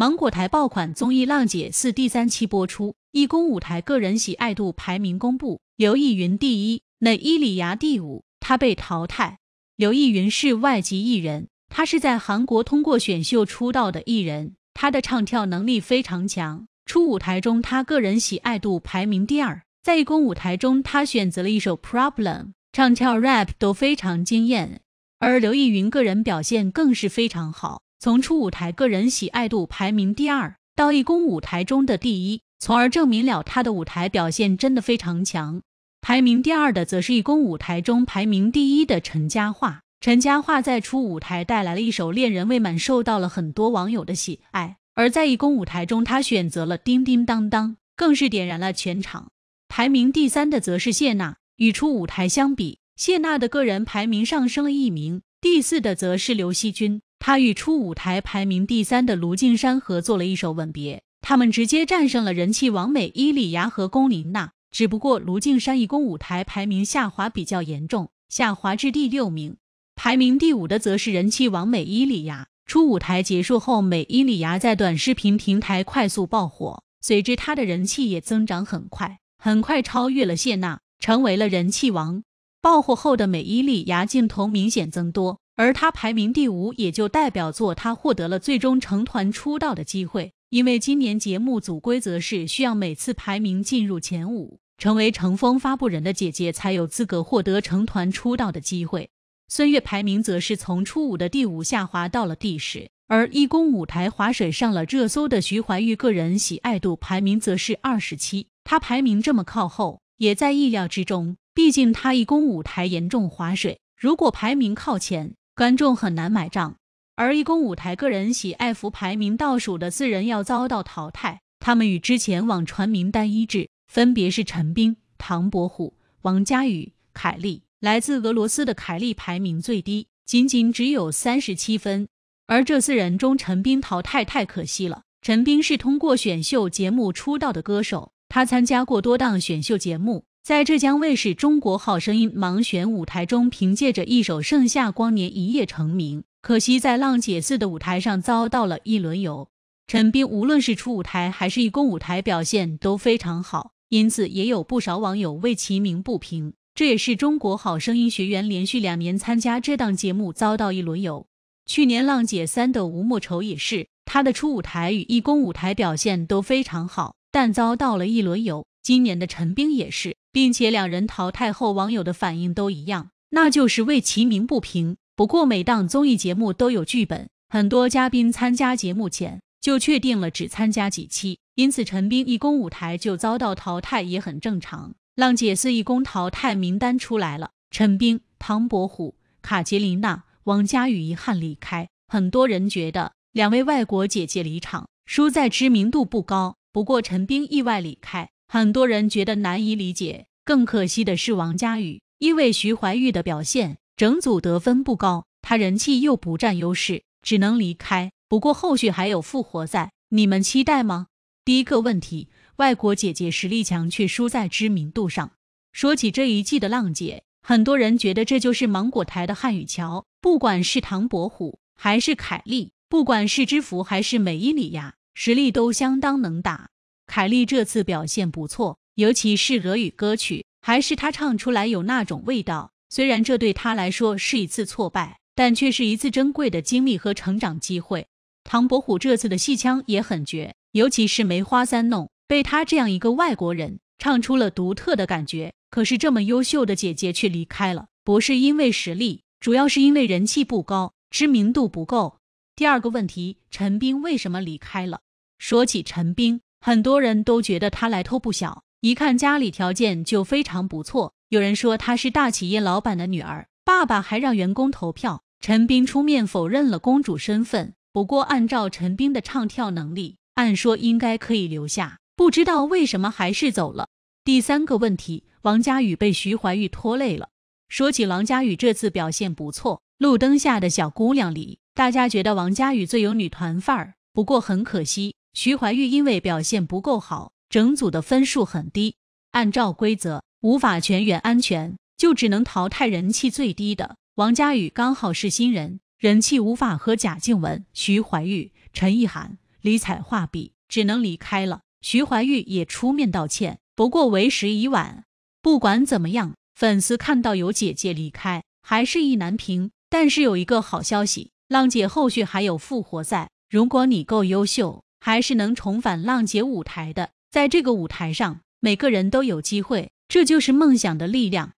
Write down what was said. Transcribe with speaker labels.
Speaker 1: 芒果台爆款综艺《浪姐四》第三期播出，义工舞台个人喜爱度排名公布，刘逸云第一，那伊里亚第五，她被淘汰。刘逸云是外籍艺人，她是在韩国通过选秀出道的艺人，她的唱跳能力非常强。初舞台中，她个人喜爱度排名第二，在义工舞台中，她选择了一首《Problem》，唱跳 rap 都非常惊艳，而刘逸云个人表现更是非常好。从初舞台个人喜爱度排名第二到一公舞台中的第一，从而证明了他的舞台表现真的非常强。排名第二的则是一公舞台中排名第一的陈嘉桦。陈嘉桦在初舞台带来了一首《恋人未满》，受到了很多网友的喜爱。而在一公舞台中，他选择了《叮叮当当》，更是点燃了全场。排名第三的则是谢娜。与初舞台相比，谢娜的个人排名上升了一名。第四的则是刘惜君。他与初舞台排名第三的卢靖姗合作了一首《吻别》，他们直接战胜了人气王美伊利雅和龚琳娜。只不过卢靖姗一公舞台排名下滑比较严重，下滑至第六名。排名第五的则是人气王美伊利雅，初舞台结束后，美伊利雅在短视频平台快速爆火，随之她的人气也增长很快，很快超越了谢娜，成为了人气王。爆火后的美伊利娅镜头明显增多。而他排名第五，也就代表作他获得了最终成团出道的机会。因为今年节目组规则是需要每次排名进入前五，成为成风发布人的姐姐才有资格获得成团出道的机会。孙悦排名则是从初五的第五下滑到了第十。而一公舞台划水上了热搜的徐怀钰个人喜爱度排名则是二十七，她排名这么靠后也在意料之中，毕竟她一公舞台严重划水，如果排名靠前。观众很难买账，而一公舞台个人喜爱服排名倒数的四人要遭到淘汰，他们与之前网传名单一致，分别是陈冰、唐伯虎、王佳宇、凯丽。来自俄罗斯的凯丽排名最低，仅仅只有三十七分。而这四人中，陈冰淘汰太可惜了。陈冰是通过选秀节目出道的歌手，他参加过多档选秀节目。在浙江卫视《中国好声音》盲选舞台中，凭借着一首《盛夏光年》一夜成名，可惜在浪姐四的舞台上遭到了一轮游。陈冰无论是初舞台还是义工舞台表现都非常好，因此也有不少网友为其鸣不平。这也是《中国好声音》学员连续两年参加这档节目遭到一轮游。去年浪姐三的吴莫愁也是，她的初舞台与义工舞台表现都非常好，但遭到了一轮游。今年的陈冰也是。并且两人淘汰后，网友的反应都一样，那就是为其鸣不平。不过每档综艺节目都有剧本，很多嘉宾参加节目前就确定了只参加几期，因此陈冰一公舞台就遭到淘汰也很正常。浪姐四一公淘汰名单出来了，陈冰、唐伯虎、卡杰琳娜、王佳宇遗憾离开。很多人觉得两位外国姐姐离场输在知名度不高，不过陈冰意外离开。很多人觉得难以理解，更可惜的是王佳宇，因为徐怀钰的表现，整组得分不高，他人气又不占优势，只能离开。不过后续还有复活赛，你们期待吗？第一个问题，外国姐姐实力强，却输在知名度上。说起这一季的浪姐，很多人觉得这就是芒果台的汉语桥，不管是唐伯虎还是凯莉，不管是知福还是美伊里亚，实力都相当能打。凯莉这次表现不错，尤其是俄语歌曲，还是她唱出来有那种味道。虽然这对她来说是一次挫败，但却是一次珍贵的经历和成长机会。唐伯虎这次的戏腔也很绝，尤其是《梅花三弄》，被他这样一个外国人唱出了独特的感觉。可是这么优秀的姐姐却离开了，不是因为实力，主要是因为人气不高，知名度不够。第二个问题，陈冰为什么离开了？说起陈冰。很多人都觉得她来头不小，一看家里条件就非常不错。有人说她是大企业老板的女儿，爸爸还让员工投票。陈冰出面否认了公主身份，不过按照陈冰的唱跳能力，按说应该可以留下，不知道为什么还是走了。第三个问题，王佳宇被徐怀钰拖累了。说起王佳宇这次表现不错，《路灯下的小姑娘》里，大家觉得王佳宇最有女团范儿。不过很可惜。徐怀钰因为表现不够好，整组的分数很低，按照规则无法全员安全，就只能淘汰人气最低的王佳宇，刚好是新人，人气无法和贾静雯、徐怀钰、陈意涵、李彩桦比，只能离开了。徐怀玉也出面道歉，不过为时已晚。不管怎么样，粉丝看到有姐姐离开，还是意难平。但是有一个好消息，浪姐后续还有复活赛，如果你够优秀。还是能重返浪姐舞台的。在这个舞台上，每个人都有机会，这就是梦想的力量。